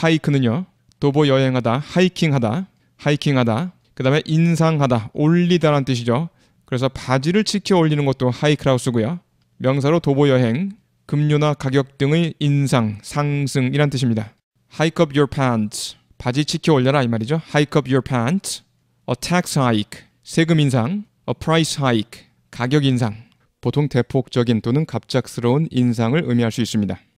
하이크는요. 도보 여행하다, 하이킹하다, 하이킹하다. 그다음에 인상하다, 올리다라는 뜻이죠. 그래서 바지를 치켜 올리는 것도 하이크라고 쓰고요. 명사로 도보 여행, 급료나 가격 등의 인상, 상승이란 뜻입니다. Hike up your pants. 바지 치켜 올려라 이 말이죠. Hike up your pants. A tax hike. 세금 인상. A price hike. 가격 인상. 보통 대폭적인 또는 갑작스러운 인상을 의미할 수 있습니다.